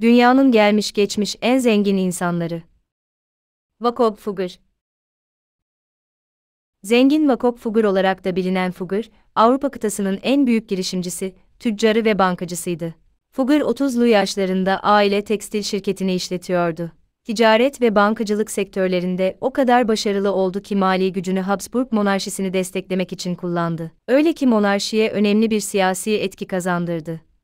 Dünyanın gelmiş geçmiş en zengin insanları. Vakob Fugger Zengin Vakob Fugger olarak da bilinen Fugger, Avrupa kıtasının en büyük girişimcisi, tüccarı ve bankacısıydı. Fugger 30'lu yaşlarında aile tekstil şirketini işletiyordu. Ticaret ve bankacılık sektörlerinde o kadar başarılı oldu ki mali gücünü Habsburg monarşisini desteklemek için kullandı. Öyle ki monarşiye önemli bir siyasi etki kazandırdı.